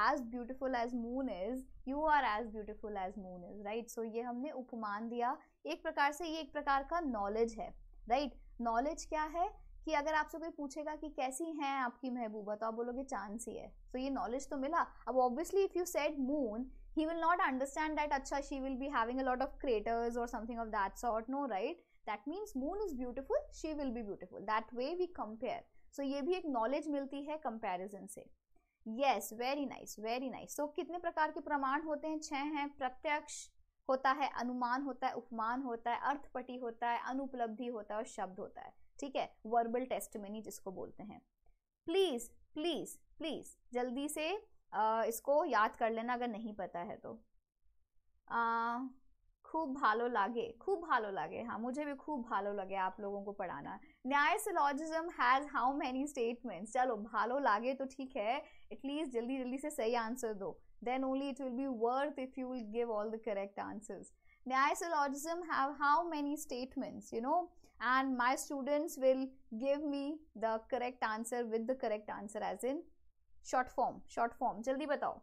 as beautiful as moon is you are as beautiful as moon is right so ये हमने उपमान दिया एक प्रकार से ये एक प्रकार का नॉलेज है राइट नॉलेज क्या है कि अगर आपसे कोई पूछेगा कि कैसी हैं आपकी महबूबा तो आप बोलोगे चांद सी है तो so, ये नॉलेज तो मिला अब obviously if you said moon he will not understand that अच्छा she will be having a lot of creators और something of that sort no right that means moon is beautiful she will be beautiful that way we compare so ये भी एक knowledge मिलती है comparison से yes very nice very nice so कितने प्रकार के प्रमाण होते हैं छः हैं प्रत्यक्ष होता है अनुमान होता है उपमान होता है अर्थपटी होता है अनुपलब्धि होता है और शब्द होता है ठीक है वर्बल टेस्टमेनी जिसको बोलते हैं प्लीज प्लीज प्लीज जल्दी से इसको याद कर लेना अगर नहीं पता है तो खूब भालो लागे खूब भालो लागे हाँ मुझे भी खूब भालो लगे आप लोगों को पढ़ाना Nyaya syllogism has how many statements चलो भालो लागे तो ठीक है एटलीस्ट जल्दी जल्दी से सही आंसर दो Then only it will be worth if you will give all the correct answers. Nyaya syllogism have how many statements, you know, and my students will give me the correct answer with the correct answer as in short form, short form. Jaldi batao.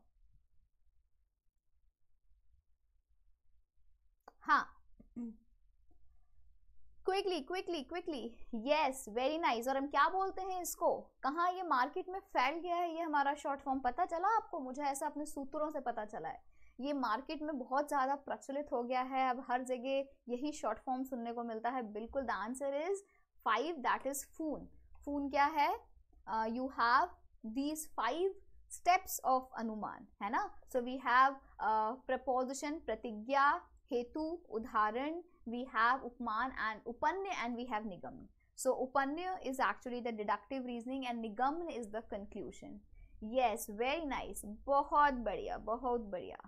हाँ quickly quickly quickly yes very nice और हम क्या बोलते हैं इसको कहाँ ये market में फैल गया है ये हमारा शॉर्ट फॉर्म पता चला आपको मुझे ऐसा अपने सूत्रों से पता चला है ये मार्केट में बहुत ज़्यादा प्रचलित हो गया है अब हर जगह यही शॉर्ट फॉर्म सुनने को मिलता है बिल्कुल the answer is five that is फून फून क्या है you have these five steps of anuman है ना सो वी हैव प्रपोजिशन प्रतिज्ञा हेतु उदाहरण we have Upman and Upanya and we have Nigamna. So Upanya is actually the deductive reasoning and Nigamna is the conclusion. Yes, very nice. Bahut badiya, bahut badiya.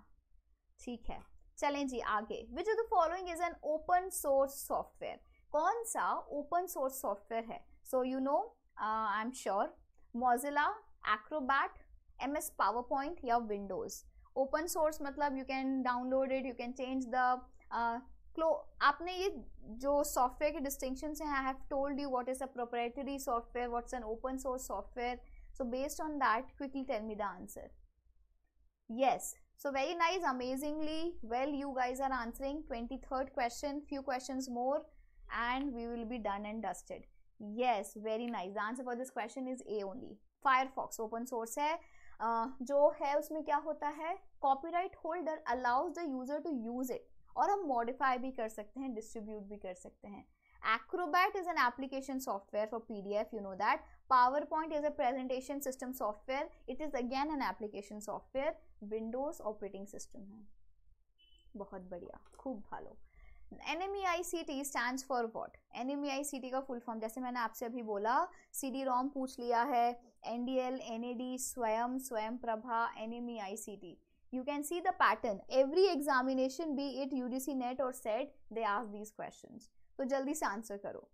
Theek hai. Chalein ji, aage. Which of the following is an open source software? Kaun sa open source software hai? So you know, uh, I'm sure, Mozilla, Acrobat, MS PowerPoint, or Windows. Open source, matlab you can download it, you can change the uh, क्लो आपने ये जो software के distinction से I have told you what is a proprietary software what is an open source software so based on that quickly tell me the answer yes so very nice amazingly well you guys are answering twenty third question few question more and we will be done and dusted yes very nice answer for this question is A only Firefox open source है uh, जो है उसमें क्या होता है copyright holder allows the user to use it और हम modify भी कर सकते हैं डिस्ट्रीब्यूट भी कर सकते हैं Acrobat is an application software for PDF, you know that. PowerPoint is a presentation system software. It is again an application software. Windows operating system है बहुत बढ़िया खूब भालो NMEICT stands for what? NMEICT का फुल फॉर्म जैसे मैंने आपसे अभी बोला सी डी रोम पूछ लिया है N D L N A D Swayam Swayam Prabha N M E I C T you can see the pattern every examination be it udc net or set they ask these questions so jaldi se answer karo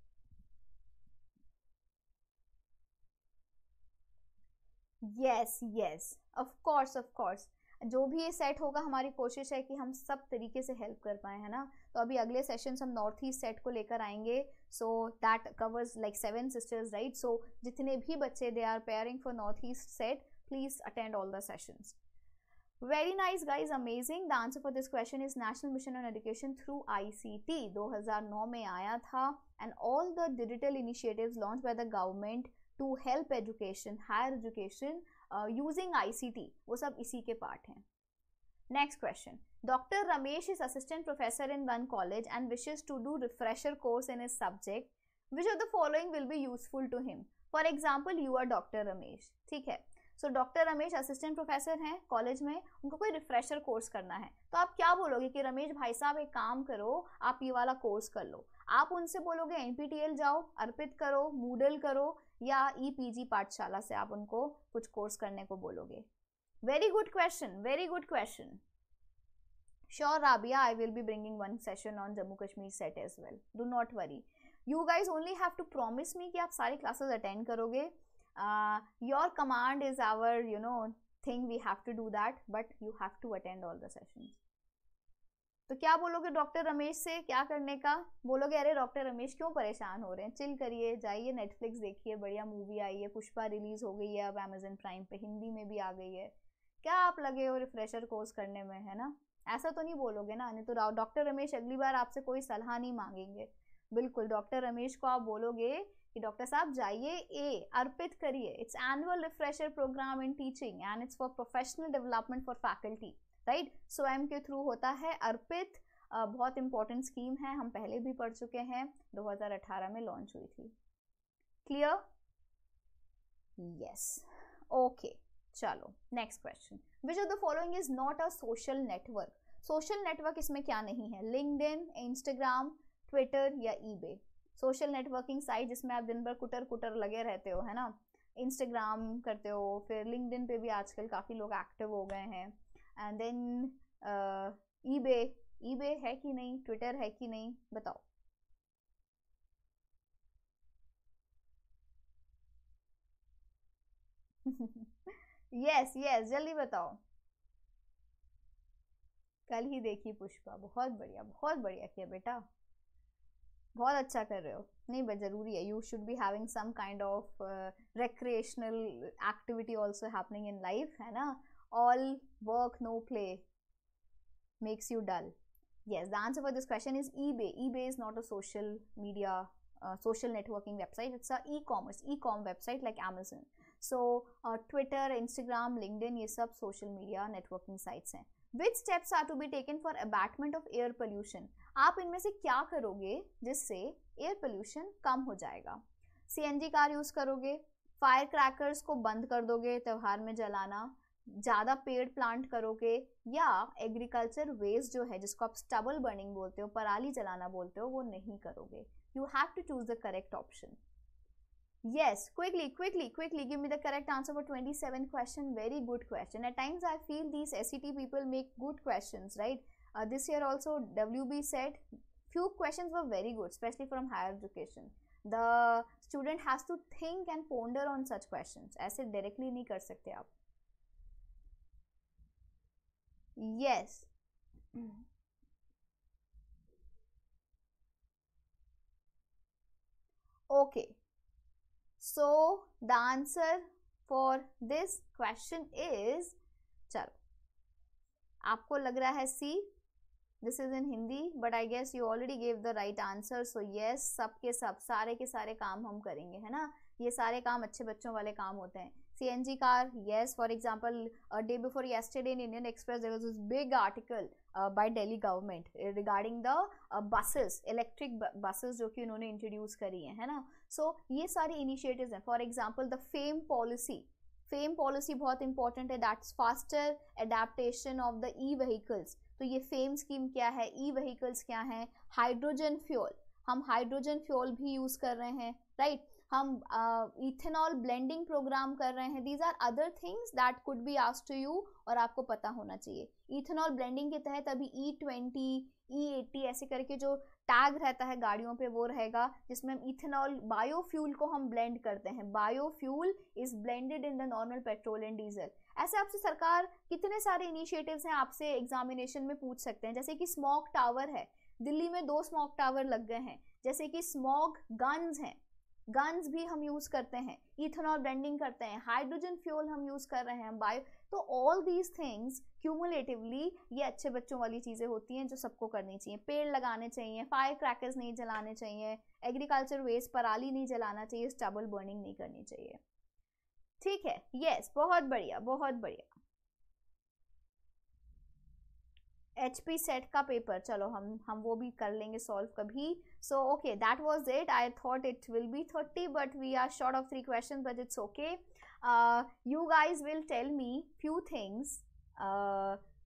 yes yes of course of course जो भी ये set होगा हमारी कोशिश है कि हम सब तरीके से हेल्प कर पाए है ना तो अभी अगले सेशन हम नॉर्थ ईस्ट सेट को लेकर आएंगे so that covers like seven sisters right so जितने भी बच्चे they are pairing for north east set please attend all the sessions very nice guys amazing the answer for this question is national mission on education through I C T दो हजार नौ में आया था and all the digital initiative launch by the government to help education higher education using I C T वो सब इसी के पार्ट हैं next question doctor Ramesh is assistant professor in one college and wishes to do refresher course in is subject which are the following will be useful to him for example you are doctor Ramesh ठीक है so doctor Ramesh assistant professor हैं college में उनको कोई refresher course करना है तो आप क्या बोलोगे कि रमेश भाई साहब एक काम करो आप ये वाला कोर्स कर लो आप उनसे बोलोगे एन जाओ अर्पित करो मूडल करो या ई e पाठशाला से आप उनको कुछ कोर्स करने को बोलोगे very good question very good question sure Rabia I will be bringing one session on Jammu Kashmir set as well do not worry you guys only have to promise me कि आप सारी क्लासेज अटेंड करोगे uh, your command is our you know thing we have to do that but you have to attend all the sessions तो क्या बोलोगे doctor Ramesh से क्या करने का बोलोगे अरे डॉक्टर रमेश क्यों परेशान हो रहे हैं चिल करिए जाइए नेटफ्लिक्स देखिए बढ़िया मूवी आई है पुष्पा रिलीज हो गई है अब अमेजन प्राइम पे हिंदी में भी आ गई है क्या आप लगे हो रिफ्रेशर कोर्स करने में है ना ऐसा तो नहीं बोलोगे ना नहीं तो डॉक्टर रमेश अगली बार आपसे कोई सलाह नहीं मांगेंगे बिल्कुल डॉक्टर रमेश को आप बोलोगे कि डॉक्टर साहब जाइए ए अर्पित करिए it's annual refresher programme in teaching and it's for professional development for faculty right Swayam के थ्रू होता है अर्पित बहुत इंपॉर्टेंट स्कीम है हम पहले भी पढ़ चुके हैं 2018 में लॉन्च हुई थी क्लियर यस ओके चलो next question which of the following is not a social network social network इसमें क्या नहीं है लिंकड इंस्टाग्राम ट्विटर या ईबे सोशल नेटवर्किंग साइट जिसमें आप दिन भर कुटर कुटर लगे रहते हो है ना इंस्टाग्राम करते हो फिर लिंकड पे भी आजकल काफ़ी लोग एक्टिव हो गए हैं एंड देन ई बे ई बे है कि नहीं ट्विटर है कि नहीं बताओ यस यस जल्दी बताओ कल ही देखी पुष्पा बहुत बढ़िया बहुत बढ़िया किया बेटा बहुत अच्छा कर रहे हो नहीं बट ज़रूरी है you should be having some kind of recreational activity also happening in life है ना all work no play makes you dull? Yes, the answer for this question is eBay. eBay is not a social media, uh, social networking website. It's a e-commerce, e-com website like Amazon. So Twitter Instagram LinkedIn ये सब social media networking sites हैं which steps are to be taken for abatement of air pollution आप इनमें से क्या करोगे जिससे air pollution कम हो जाएगा C N G car use करोगे फायर क्रैकर्स को बंद कर दोगे त्यौहार में जलाना ज़्यादा पेड़ प्लांट करोगे या एग्रीकल्चर वेस्ट जो है जिसको आप स्टबल बर्निंग बोलते हो पराली जलाना बोलते हो वो नहीं करोगे you have to choose the correct option Yes, quickly, quickly, quickly give me the correct answer for 27 question. Very good question. At times I feel these SET people make good questions, right? Uh, this year also WB said few questions were very good, especially from higher education. The student has to think and ponder on such questions. ऐसे directly नहीं कर सकते आप. Yes. Okay. So the answer for this question is चलो आपको लग रहा है see this is in Hindi but I guess you already gave the right answer so yes सब के सब सारे के सारे काम हम करेंगे है ना ये सारे काम अच्छे बच्चों वाले काम होते हैं C N G car yes for example day before yesterday in Indian Express there was is big article by Delhi government regarding the buses electric buses जो कि उन्होंने इंट्रोड्यूस करी है, है ना सो so, ये सारे इनिशिएटिव्स हैं for example the FAME policy FAME policy बहुत इंपॉर्टेंट है that's faster adaptation of the e vehicles तो ये फेम स्कीम क्या है ई व्हीकल्स क्या है हाइड्रोजन फ्यूल हम हाइड्रोजन फ्यूल भी यूज़ कर रहे हैं राइट right? हम इथेनॉल ब्लेंडिंग प्रोग्राम कर रहे हैं these are other things that could be asked to you और आपको पता होना चाहिए इथेनॉल ब्लेंडिंग के तहत अभी E e twenty E e ऐसे करके जो टैग रहता है गाड़ियों पे वो रहेगा जिसमें हम इथेनॉल बायोफ्यूल को हम ब्लेंड करते हैं biofuel is blended in the normal petrol and diesel ऐसे आपसे सरकार कितने सारे इनिशिएटिव्स हैं आपसे एग्जामिनेशन में पूछ सकते हैं जैसे कि स्मॉक टावर है दिल्ली में दो स्मॉक टावर लग गए हैं जैसे कि स्मॉक गन्स हैं गन्स भी हम यूज़ करते हैं इथेनॉल ब्लेंडिंग करते हैं हाइड्रोजन फ्यूल हम यूज़ कर रहे हैं बायो तो ऑल दीज थिंग्स क्यूमुलेटिवली ये अच्छे बच्चों वाली चीज़ें होती हैं जो सबको करनी चाहिए पेड़ लगाने चाहिए फायर क्रैकर्स नहीं जलाने चाहिए एग्रीकल्चर वेस्ट पराली नहीं जलाना चाहिए स्टबल बर्निंग नहीं करनी चाहिए ठीक है यस बहुत बढ़िया बहुत बढ़िया एच पी सेट का पेपर चलो हम हम वो भी कर लेंगे सॉल्व कभी so okay that was it I thought it will be thirty but we are short of three question but it's okay you guys will tell me few things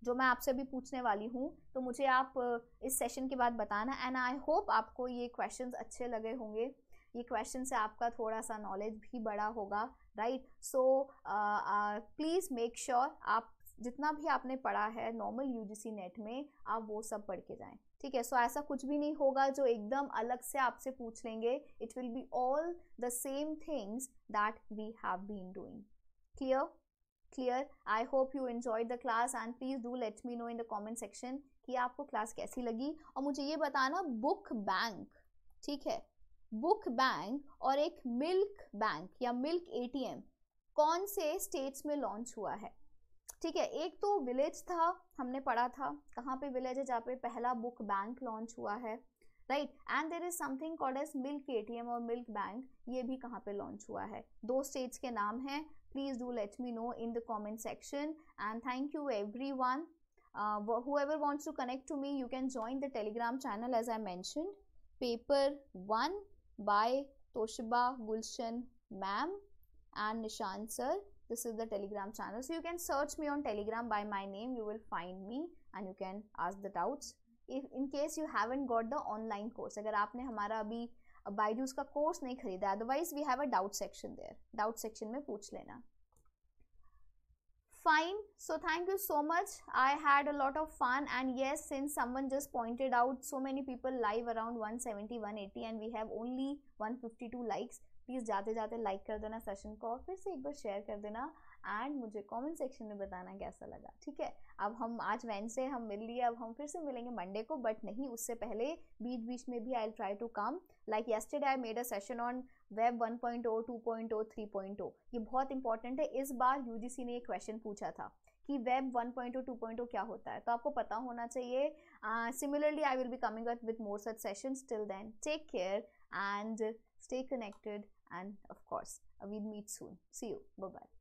जो मैं आपसे अभी पूछने वाली हूँ तो मुझे आप uh, इस सेशन के बाद बताना एंड आई होप आपको ये क्वेश्चन अच्छे लगे होंगे ये क्वेश्चन से आपका थोड़ा सा नॉलेज भी बड़ा होगा right so please make sure आप जितना भी आपने पढ़ा है नॉर्मल यूजीसी नेट में आप वो सब पढ़ के जाएं ठीक है सो ऐसा कुछ भी नहीं होगा जो एकदम अलग से आपसे पूछ लेंगे it will be all the same things that we have been doing clear clear I hope you enjoy the class and please do let me know in the comment section कि आपको क्लास कैसी लगी और मुझे ये बताना book bank ठीक है बुक बैंक और एक मिल्क बैंक या मिल्क एटीएम कौन से स्टेट्स में लॉन्च हुआ है ठीक है एक तो विलेज था हमने पढ़ा था कहाँ पे विलेज है जहाँ पे पहला बुक बैंक लॉन्च हुआ है right and there is something called as milk ATM और मिल्क बैंक ये भी कहाँ पे लॉन्च हुआ है दो स्टेट्स के नाम हैं please do let me know in the comment section and thank you everyone ever wants to connect to me you can join the Telegram channel as I mention paper one by तोशबा Gulshan ma'am and Nishan sir this is the telegram channel so you can search me on telegram by my name you will find me and you can ask the doubts if in case you haven't got the online course अगर आपने हमारा अभी Byju's का course नहीं खरीदा otherwise we have a doubt section there. Doubt section में पूछ लेना fine so thank you so much i had a lot of fun and yes since someone just pointed out so many people live around 170 180 and we have only 152 likes please जाते जाते like कर देना session को और फिर से एक बार share कर देना एंड मुझे कमेंट सेक्शन में बताना कैसा लगा ठीक है अब हम आज वैन से हम मिल लिए अब हम फिर से मिलेंगे मंडे को बट नहीं उससे पहले बीच बीच में भी I try to come like yesterday I made a session on web 1.0, 2.0, 3.0 ये बहुत इंपॉर्टेंट है इस बार सी ने ये क्वेश्चन पूछा था कि वेब 1.0 2.0 क्या होता है तो आपको पता होना चाहिए similarly I will be coming up with more such session till then take care and Stay connected and of course, we'll meet soon. See you. Bye bye.